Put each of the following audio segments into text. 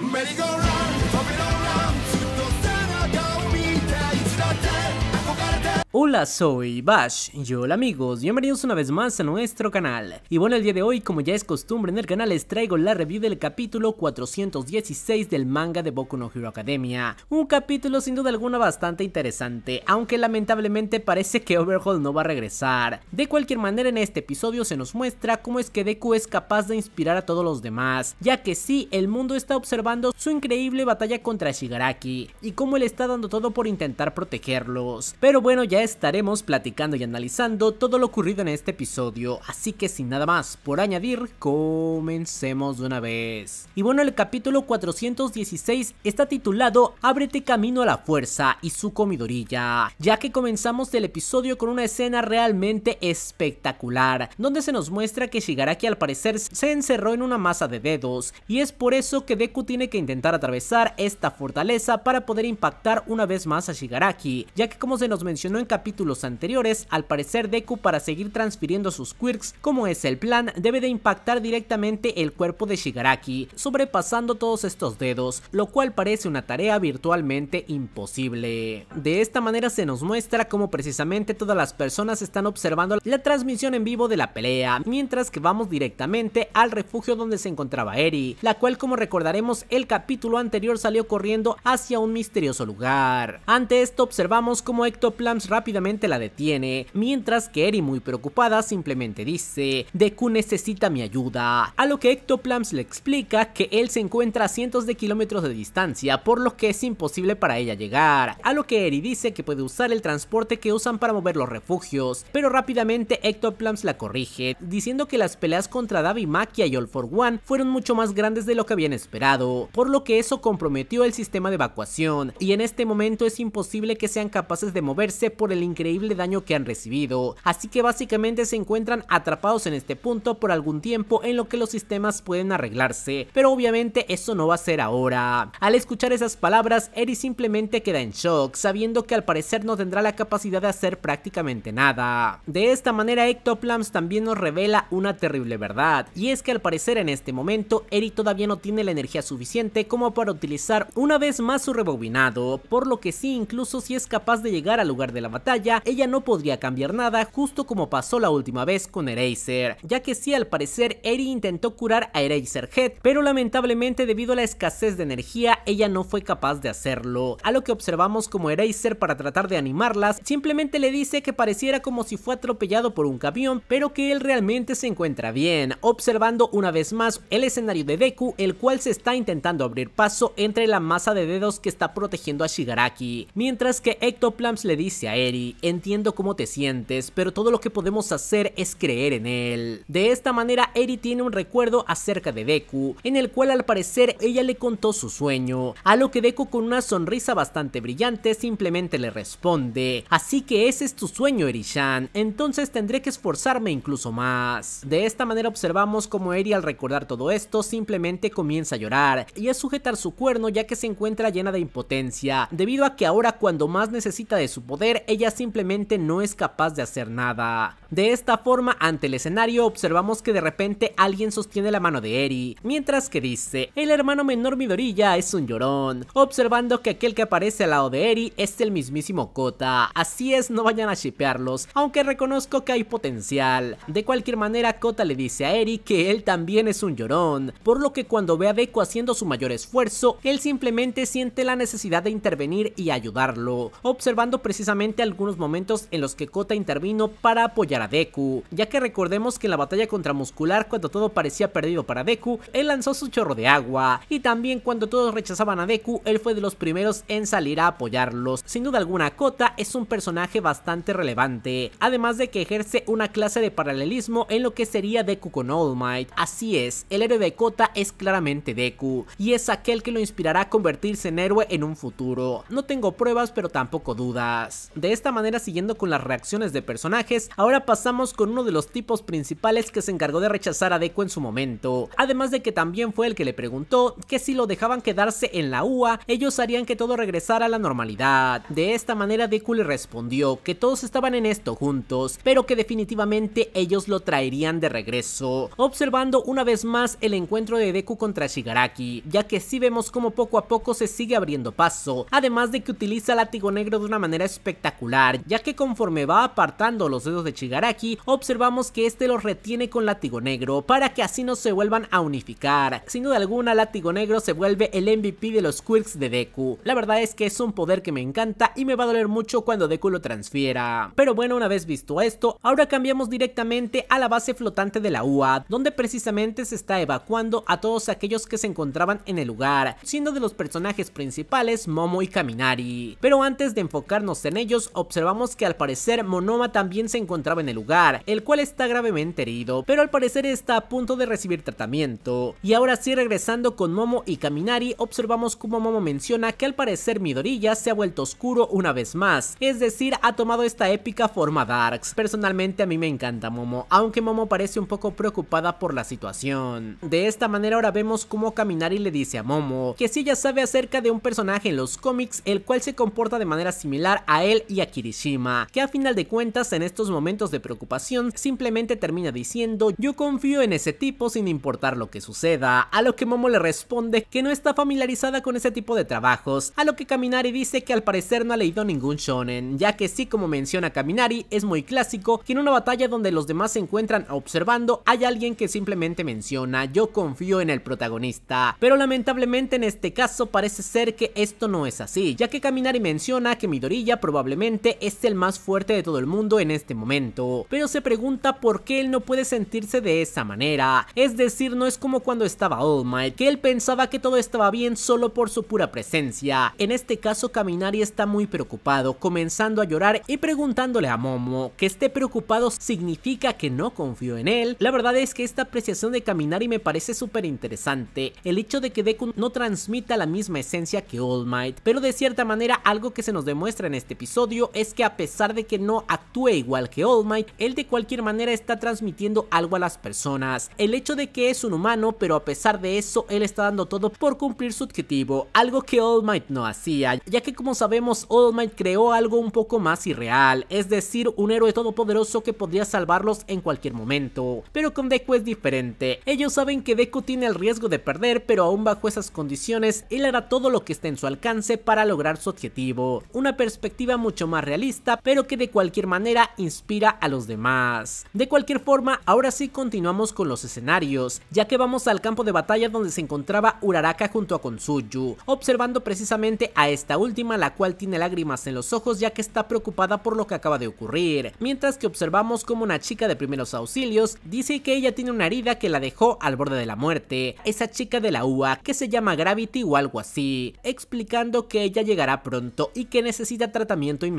merry go run. Hola, soy Bash y hola amigos, bienvenidos una vez más a nuestro canal. Y bueno, el día de hoy, como ya es costumbre en el canal, les traigo la review del capítulo 416 del manga de Boku no Hero Academia. Un capítulo sin duda alguna bastante interesante, aunque lamentablemente parece que Overhaul no va a regresar. De cualquier manera, en este episodio se nos muestra cómo es que Deku es capaz de inspirar a todos los demás, ya que sí, el mundo está observando su increíble batalla contra Shigaraki, y cómo él está dando todo por intentar protegerlos. Pero bueno, ya es estaremos platicando y analizando todo lo ocurrido en este episodio, así que sin nada más por añadir, comencemos de una vez. Y bueno, el capítulo 416 está titulado Ábrete camino a la fuerza y su comidorilla, ya que comenzamos el episodio con una escena realmente espectacular, donde se nos muestra que Shigaraki al parecer se encerró en una masa de dedos, y es por eso que Deku tiene que intentar atravesar esta fortaleza para poder impactar una vez más a Shigaraki, ya que como se nos mencionó en capítulos anteriores, al parecer Deku para seguir transfiriendo sus quirks como es el plan, debe de impactar directamente el cuerpo de Shigaraki, sobrepasando todos estos dedos, lo cual parece una tarea virtualmente imposible. De esta manera se nos muestra cómo precisamente todas las personas están observando la transmisión en vivo de la pelea, mientras que vamos directamente al refugio donde se encontraba Eri, la cual como recordaremos el capítulo anterior salió corriendo hacia un misterioso lugar. Ante esto observamos cómo Ectoplams rápidamente rápidamente la detiene, mientras que Eri muy preocupada simplemente dice, Deku necesita mi ayuda, a lo que Ectoplams le explica que él se encuentra a cientos de kilómetros de distancia, por lo que es imposible para ella llegar, a lo que Eri dice que puede usar el transporte que usan para mover los refugios, pero rápidamente Ectoplams la corrige, diciendo que las peleas contra Davy Makia y All for One fueron mucho más grandes de lo que habían esperado, por lo que eso comprometió el sistema de evacuación, y en este momento es imposible que sean capaces de moverse el increíble daño que han recibido, así que básicamente se encuentran atrapados en este punto por algún tiempo en lo que los sistemas pueden arreglarse, pero obviamente eso no va a ser ahora. Al escuchar esas palabras, Eri simplemente queda en shock, sabiendo que al parecer no tendrá la capacidad de hacer prácticamente nada. De esta manera Ectoplams también nos revela una terrible verdad, y es que al parecer en este momento Eri todavía no tiene la energía suficiente como para utilizar una vez más su rebobinado, por lo que sí incluso si es capaz de llegar al lugar de la batalla, ella no podría cambiar nada, justo como pasó la última vez con Eraser, ya que sí al parecer Eri intentó curar a Eraser Head, pero lamentablemente debido a la escasez de energía ella no fue capaz de hacerlo, a lo que observamos como Eraser para tratar de animarlas, simplemente le dice que pareciera como si fue atropellado por un camión, pero que él realmente se encuentra bien, observando una vez más el escenario de Deku, el cual se está intentando abrir paso entre la masa de dedos que está protegiendo a Shigaraki, mientras que Ectoplams le dice a él Eri entiendo cómo te sientes, pero todo lo que podemos hacer es creer en él. De esta manera, Eri tiene un recuerdo acerca de Deku, en el cual al parecer ella le contó su sueño, a lo que Deku con una sonrisa bastante brillante simplemente le responde, así que ese es tu sueño Eri-chan, entonces tendré que esforzarme incluso más. De esta manera observamos cómo Eri al recordar todo esto simplemente comienza a llorar y a sujetar su cuerno ya que se encuentra llena de impotencia, debido a que ahora cuando más necesita de su poder, ella simplemente no es capaz de hacer nada. De esta forma, ante el escenario, observamos que de repente alguien sostiene la mano de Eri, mientras que dice, el hermano menor Midorilla es un llorón, observando que aquel que aparece al lado de Eri es el mismísimo Kota, así es, no vayan a shipearlos, aunque reconozco que hay potencial. De cualquier manera, Kota le dice a Eri que él también es un llorón, por lo que cuando ve a Deku haciendo su mayor esfuerzo, él simplemente siente la necesidad de intervenir y ayudarlo, observando precisamente algunos momentos en los que Kota intervino para apoyar a Deku, ya que recordemos que en la batalla contra Muscular cuando todo parecía perdido para Deku, él lanzó su chorro de agua, y también cuando todos rechazaban a Deku, él fue de los primeros en salir a apoyarlos. Sin duda alguna, Kota es un personaje bastante relevante, además de que ejerce una clase de paralelismo en lo que sería Deku con All Might. Así es, el héroe de Kota es claramente Deku, y es aquel que lo inspirará a convertirse en héroe en un futuro. No tengo pruebas, pero tampoco dudas. De de esta manera siguiendo con las reacciones de personajes, ahora pasamos con uno de los tipos principales que se encargó de rechazar a Deku en su momento. Además de que también fue el que le preguntó que si lo dejaban quedarse en la UA, ellos harían que todo regresara a la normalidad. De esta manera Deku le respondió que todos estaban en esto juntos, pero que definitivamente ellos lo traerían de regreso. Observando una vez más el encuentro de Deku contra Shigaraki, ya que sí vemos cómo poco a poco se sigue abriendo paso, además de que utiliza el látigo negro de una manera espectacular ya que conforme va apartando los dedos de Shigaraki, observamos que este los retiene con látigo negro, para que así no se vuelvan a unificar. Sin duda alguna, látigo negro se vuelve el MVP de los quirks de Deku. La verdad es que es un poder que me encanta y me va a doler mucho cuando Deku lo transfiera. Pero bueno, una vez visto esto, ahora cambiamos directamente a la base flotante de la UA, donde precisamente se está evacuando a todos aquellos que se encontraban en el lugar, siendo de los personajes principales Momo y Kaminari. Pero antes de enfocarnos en ellos, observamos que al parecer Monoma también se encontraba en el lugar, el cual está gravemente herido, pero al parecer está a punto de recibir tratamiento. Y ahora sí regresando con Momo y Kaminari, observamos como Momo menciona que al parecer Midoriya se ha vuelto oscuro una vez más, es decir, ha tomado esta épica forma Darks. Personalmente a mí me encanta Momo, aunque Momo parece un poco preocupada por la situación. De esta manera ahora vemos cómo Kaminari le dice a Momo que si ella sabe acerca de un personaje en los cómics el cual se comporta de manera similar a él a Kirishima, que a final de cuentas en estos momentos de preocupación simplemente termina diciendo yo confío en ese tipo sin importar lo que suceda, a lo que Momo le responde que no está familiarizada con ese tipo de trabajos, a lo que Kaminari dice que al parecer no ha leído ningún shonen, ya que sí como menciona Kaminari es muy clásico que en una batalla donde los demás se encuentran observando hay alguien que simplemente menciona yo confío en el protagonista, pero lamentablemente en este caso parece ser que esto no es así, ya que Kaminari menciona que Midoriya probablemente es el más fuerte de todo el mundo en este momento, pero se pregunta por qué él no puede sentirse de esa manera, es decir, no es como cuando estaba All Might, que él pensaba que todo estaba bien solo por su pura presencia, en este caso Kaminari está muy preocupado, comenzando a llorar y preguntándole a Momo, que esté preocupado significa que no confío en él, la verdad es que esta apreciación de Kaminari me parece súper interesante, el hecho de que Deku no transmita la misma esencia que All Might, pero de cierta manera algo que se nos demuestra en este episodio es que a pesar de que no actúe igual que All Might, él de cualquier manera está transmitiendo algo a las personas. El hecho de que es un humano, pero a pesar de eso, él está dando todo por cumplir su objetivo, algo que All Might no hacía, ya que como sabemos, All Might creó algo un poco más irreal, es decir, un héroe todopoderoso que podría salvarlos en cualquier momento. Pero con Deku es diferente, ellos saben que Deku tiene el riesgo de perder, pero aún bajo esas condiciones, él hará todo lo que esté en su alcance para lograr su objetivo. Una perspectiva mucho más realista, pero que de cualquier manera inspira a los demás. De cualquier forma, ahora sí continuamos con los escenarios, ya que vamos al campo de batalla donde se encontraba Uraraka junto a Konsuyu, observando precisamente a esta última la cual tiene lágrimas en los ojos ya que está preocupada por lo que acaba de ocurrir, mientras que observamos como una chica de primeros auxilios dice que ella tiene una herida que la dejó al borde de la muerte, esa chica de la UA que se llama Gravity o algo así, explicando que ella llegará pronto y que necesita tratamiento inmediato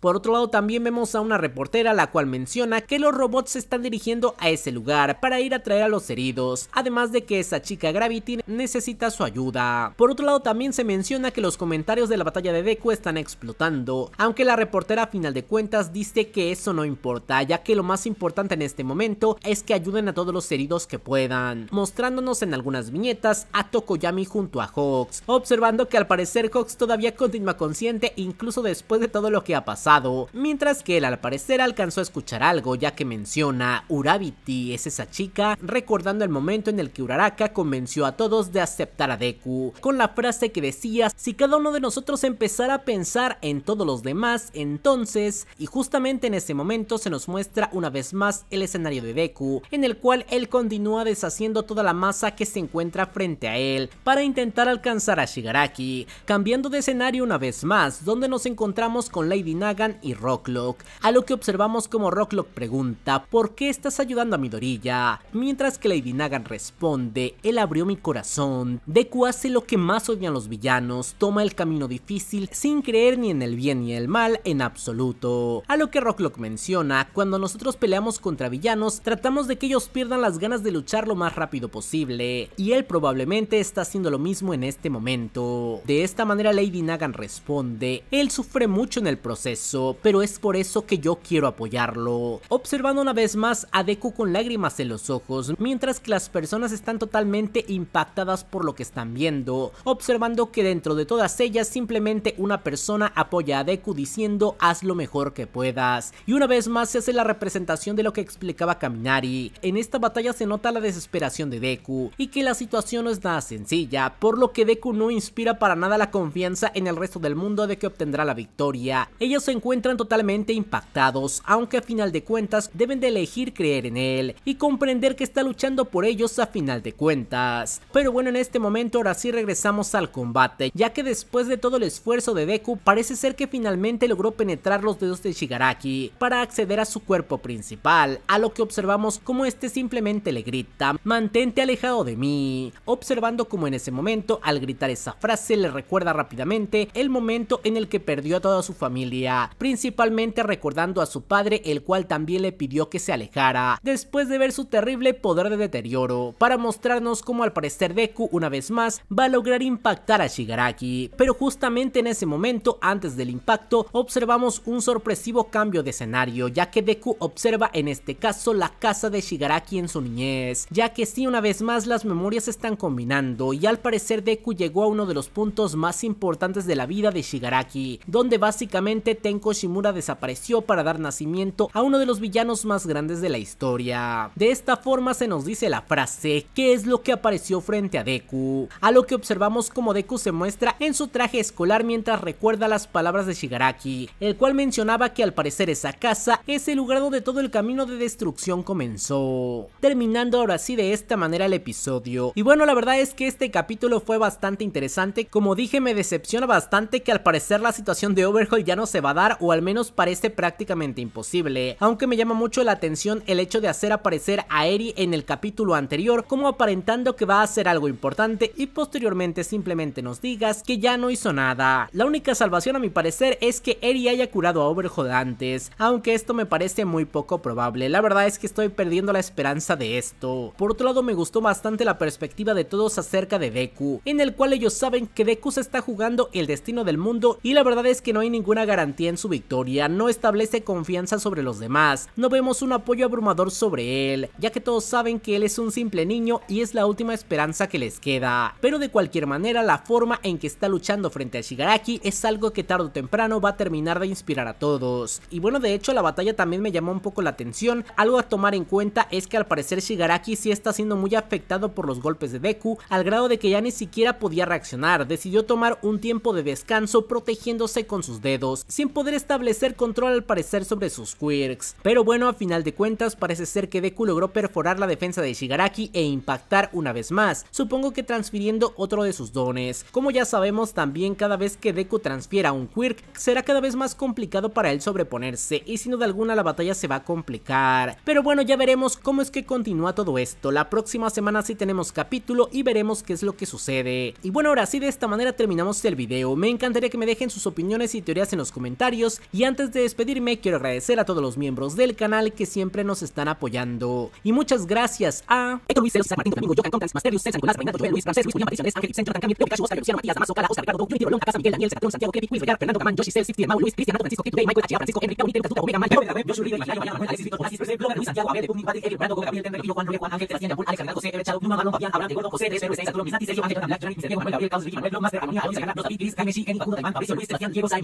por otro lado también vemos a una reportera la cual menciona que los robots se están dirigiendo a ese lugar para ir a traer a los heridos, además de que esa chica Gravity necesita su ayuda. Por otro lado también se menciona que los comentarios de la batalla de Deku están explotando, aunque la reportera a final de cuentas dice que eso no importa, ya que lo más importante en este momento es que ayuden a todos los heridos que puedan, mostrándonos en algunas viñetas a Tokoyami junto a Hawks, observando que al parecer Hawks todavía continúa consciente incluso después de todo lo que ha pasado, mientras que él al parecer alcanzó a escuchar algo ya que menciona Urabiti es esa chica, recordando el momento en el que Uraraka convenció a todos de aceptar a Deku, con la frase que decía, si cada uno de nosotros empezara a pensar en todos los demás, entonces, y justamente en ese momento se nos muestra una vez más el escenario de Deku, en el cual él continúa deshaciendo toda la masa que se encuentra frente a él, para intentar alcanzar a Shigaraki, cambiando de escenario una vez más, donde nos encontramos con Lady Nagan y Rocklock, a lo que observamos como Rocklock pregunta ¿Por qué estás ayudando a midorilla Mientras que Lady Nagan responde Él abrió mi corazón. Deku hace lo que más odian los villanos, toma el camino difícil sin creer ni en el bien ni el mal en absoluto. A lo que Rocklock menciona, cuando nosotros peleamos contra villanos, tratamos de que ellos pierdan las ganas de luchar lo más rápido posible, y él probablemente está haciendo lo mismo en este momento. De esta manera Lady Nagan responde, él sufre mucho mucho en el proceso, pero es por eso que yo quiero apoyarlo. Observando una vez más a Deku con lágrimas en los ojos, mientras que las personas están totalmente impactadas por lo que están viendo, observando que dentro de todas ellas simplemente una persona apoya a Deku diciendo haz lo mejor que puedas. Y una vez más se hace la representación de lo que explicaba Kaminari. En esta batalla se nota la desesperación de Deku y que la situación no es nada sencilla, por lo que Deku no inspira para nada la confianza en el resto del mundo de que obtendrá la victoria ellos se encuentran totalmente impactados, aunque a final de cuentas deben de elegir creer en él y comprender que está luchando por ellos a final de cuentas. Pero bueno, en este momento ahora sí regresamos al combate, ya que después de todo el esfuerzo de Deku, parece ser que finalmente logró penetrar los dedos de Shigaraki para acceder a su cuerpo principal, a lo que observamos como este simplemente le grita, mantente alejado de mí, observando como en ese momento al gritar esa frase le recuerda rápidamente el momento en el que perdió a toda a su familia, principalmente recordando a su padre el cual también le pidió que se alejara, después de ver su terrible poder de deterioro, para mostrarnos cómo al parecer Deku una vez más va a lograr impactar a Shigaraki, pero justamente en ese momento antes del impacto observamos un sorpresivo cambio de escenario ya que Deku observa en este caso la casa de Shigaraki en su niñez, ya que sí una vez más las memorias se están combinando y al parecer Deku llegó a uno de los puntos más importantes de la vida de Shigaraki, donde básicamente Tenko Shimura desapareció para dar nacimiento a uno de los villanos más grandes de la historia. De esta forma se nos dice la frase, ¿qué es lo que apareció frente a Deku? A lo que observamos como Deku se muestra en su traje escolar mientras recuerda las palabras de Shigaraki, el cual mencionaba que al parecer esa casa es el lugar donde todo el camino de destrucción comenzó. Terminando ahora sí de esta manera el episodio. Y bueno, la verdad es que este capítulo fue bastante interesante, como dije me decepciona bastante que al parecer la situación de overhaul ya no se va a dar o al menos parece prácticamente imposible, aunque me llama mucho la atención el hecho de hacer aparecer a Eri en el capítulo anterior como aparentando que va a hacer algo importante y posteriormente simplemente nos digas que ya no hizo nada. La única salvación a mi parecer es que Eri haya curado a Overhaul antes, aunque esto me parece muy poco probable, la verdad es que estoy perdiendo la esperanza de esto. Por otro lado me gustó bastante la perspectiva de todos acerca de Deku, en el cual ellos saben que Deku se está jugando el destino del mundo y la verdad es que no hay ninguna garantía en su victoria, no establece confianza sobre los demás, no vemos un apoyo abrumador sobre él, ya que todos saben que él es un simple niño y es la última esperanza que les queda. Pero de cualquier manera, la forma en que está luchando frente a Shigaraki es algo que tarde o temprano va a terminar de inspirar a todos. Y bueno, de hecho la batalla también me llamó un poco la atención, algo a tomar en cuenta es que al parecer Shigaraki sí está siendo muy afectado por los golpes de Deku, al grado de que ya ni siquiera podía reaccionar, decidió tomar un tiempo de descanso protegiéndose con sus dedos, sin poder establecer control al parecer sobre sus quirks. Pero bueno, a final de cuentas parece ser que Deku logró perforar la defensa de Shigaraki e impactar una vez más, supongo que transfiriendo otro de sus dones. Como ya sabemos también cada vez que Deku transfiera un quirk, será cada vez más complicado para él sobreponerse y sin duda alguna la batalla se va a complicar. Pero bueno, ya veremos cómo es que continúa todo esto, la próxima semana sí tenemos capítulo y veremos qué es lo que sucede. Y bueno, ahora sí de esta manera terminamos el video, me encantaría que me dejen sus opiniones y teorías en los comentarios y antes de despedirme quiero agradecer a todos los miembros del canal que siempre nos están apoyando. Y muchas gracias a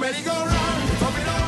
Medical Pibe,